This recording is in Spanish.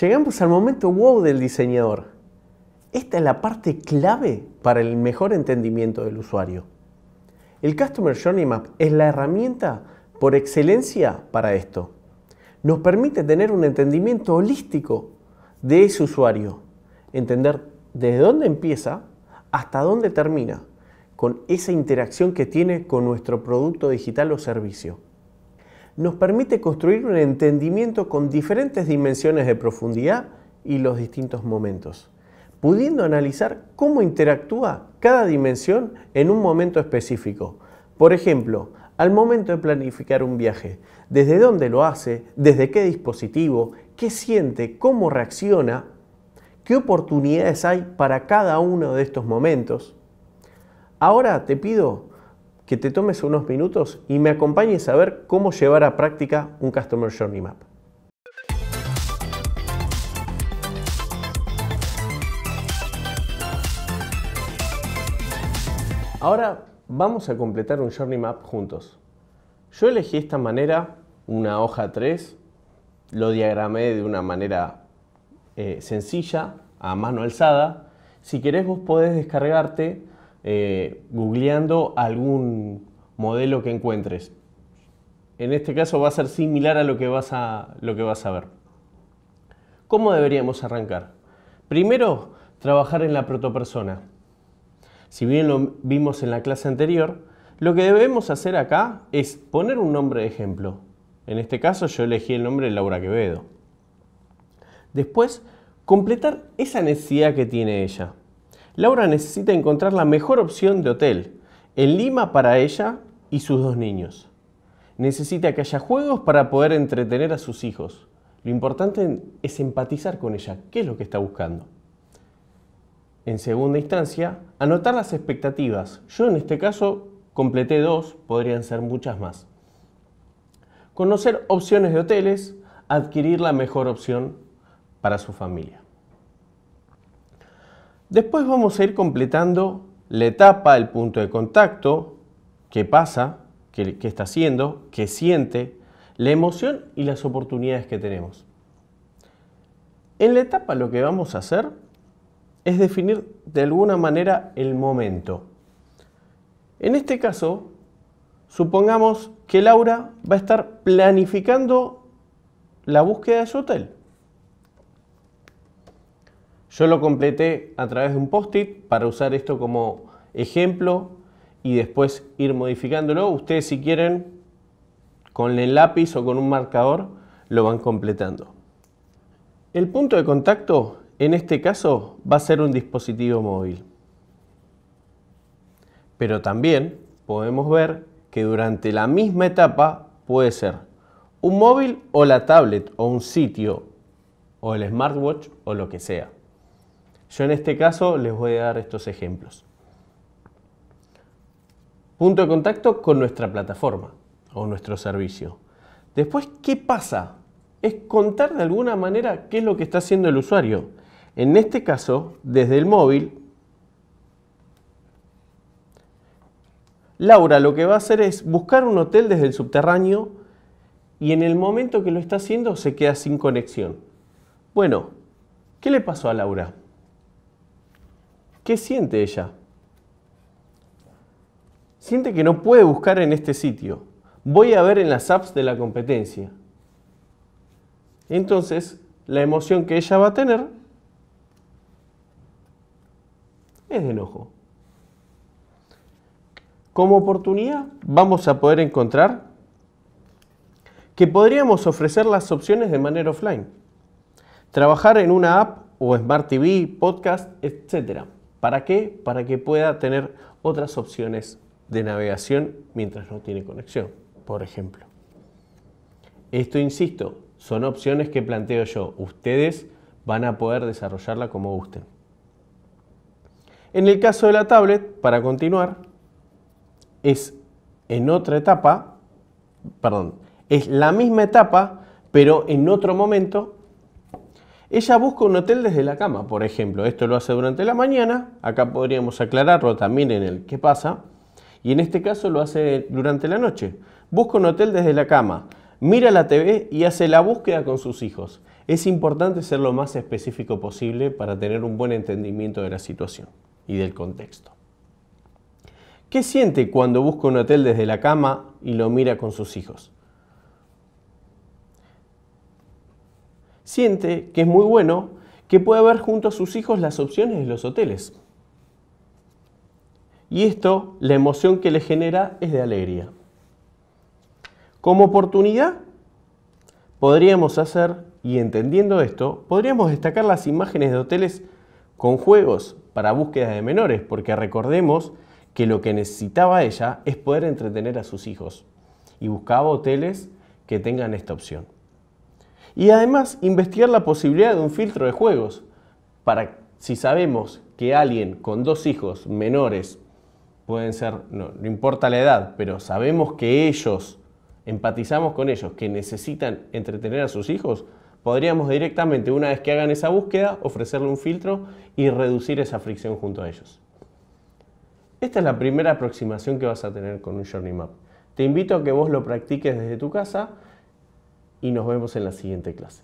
Llegamos al momento wow del diseñador. Esta es la parte clave para el mejor entendimiento del usuario. El Customer Journey Map es la herramienta por excelencia para esto. Nos permite tener un entendimiento holístico de ese usuario, entender desde dónde empieza hasta dónde termina con esa interacción que tiene con nuestro producto digital o servicio nos permite construir un entendimiento con diferentes dimensiones de profundidad y los distintos momentos, pudiendo analizar cómo interactúa cada dimensión en un momento específico. Por ejemplo, al momento de planificar un viaje, desde dónde lo hace, desde qué dispositivo, qué siente, cómo reacciona, qué oportunidades hay para cada uno de estos momentos. Ahora te pido que te tomes unos minutos y me acompañes a ver cómo llevar a práctica un Customer Journey Map. Ahora vamos a completar un Journey Map juntos. Yo elegí esta manera, una hoja 3, lo diagramé de una manera eh, sencilla, a mano alzada. Si querés vos podés descargarte eh, googleando algún modelo que encuentres. En este caso va a ser similar a lo que vas a, lo que vas a ver. ¿Cómo deberíamos arrancar? Primero, trabajar en la protopersona. Si bien lo vimos en la clase anterior, lo que debemos hacer acá es poner un nombre de ejemplo. En este caso yo elegí el nombre de Laura Quevedo. Después, completar esa necesidad que tiene ella. Laura necesita encontrar la mejor opción de hotel en Lima para ella y sus dos niños. Necesita que haya juegos para poder entretener a sus hijos. Lo importante es empatizar con ella, qué es lo que está buscando. En segunda instancia, anotar las expectativas. Yo en este caso completé dos, podrían ser muchas más. Conocer opciones de hoteles, adquirir la mejor opción para su familia. Después vamos a ir completando la etapa, el punto de contacto, qué pasa, qué, está haciendo, qué siente, la emoción y las oportunidades que tenemos. En la etapa lo que vamos a hacer es definir de alguna manera el momento. En este caso, supongamos que Laura va a estar planificando la búsqueda de su hotel. Yo lo completé a través de un post-it para usar esto como ejemplo y después ir modificándolo. Ustedes si quieren con el lápiz o con un marcador lo van completando. El punto de contacto en este caso va a ser un dispositivo móvil. Pero también podemos ver que durante la misma etapa puede ser un móvil o la tablet o un sitio o el smartwatch o lo que sea. Yo en este caso les voy a dar estos ejemplos. Punto de contacto con nuestra plataforma o nuestro servicio. Después, ¿qué pasa? Es contar de alguna manera qué es lo que está haciendo el usuario. En este caso, desde el móvil, Laura lo que va a hacer es buscar un hotel desde el subterráneo y en el momento que lo está haciendo se queda sin conexión. Bueno, ¿qué le pasó a Laura? ¿Qué siente ella? Siente que no puede buscar en este sitio. Voy a ver en las apps de la competencia. Entonces, la emoción que ella va a tener es de enojo. Como oportunidad vamos a poder encontrar que podríamos ofrecer las opciones de manera offline. Trabajar en una app o Smart TV, podcast, etcétera. ¿Para qué? Para que pueda tener otras opciones de navegación mientras no tiene conexión, por ejemplo. Esto, insisto, son opciones que planteo yo. Ustedes van a poder desarrollarla como gusten. En el caso de la tablet, para continuar, es en otra etapa, perdón, es la misma etapa, pero en otro momento ella busca un hotel desde la cama, por ejemplo. Esto lo hace durante la mañana. Acá podríamos aclararlo también en el qué pasa. Y en este caso lo hace durante la noche. Busca un hotel desde la cama, mira la TV y hace la búsqueda con sus hijos. Es importante ser lo más específico posible para tener un buen entendimiento de la situación y del contexto. ¿Qué siente cuando busca un hotel desde la cama y lo mira con sus hijos? siente que es muy bueno que pueda ver junto a sus hijos las opciones de los hoteles. Y esto, la emoción que le genera es de alegría. Como oportunidad, podríamos hacer, y entendiendo esto, podríamos destacar las imágenes de hoteles con juegos para búsqueda de menores, porque recordemos que lo que necesitaba ella es poder entretener a sus hijos y buscaba hoteles que tengan esta opción. Y además investigar la posibilidad de un filtro de juegos. Para si sabemos que alguien con dos hijos menores, pueden ser, no, no importa la edad, pero sabemos que ellos, empatizamos con ellos, que necesitan entretener a sus hijos, podríamos directamente, una vez que hagan esa búsqueda, ofrecerle un filtro y reducir esa fricción junto a ellos. Esta es la primera aproximación que vas a tener con un Journey Map. Te invito a que vos lo practiques desde tu casa y nos vemos en la siguiente clase.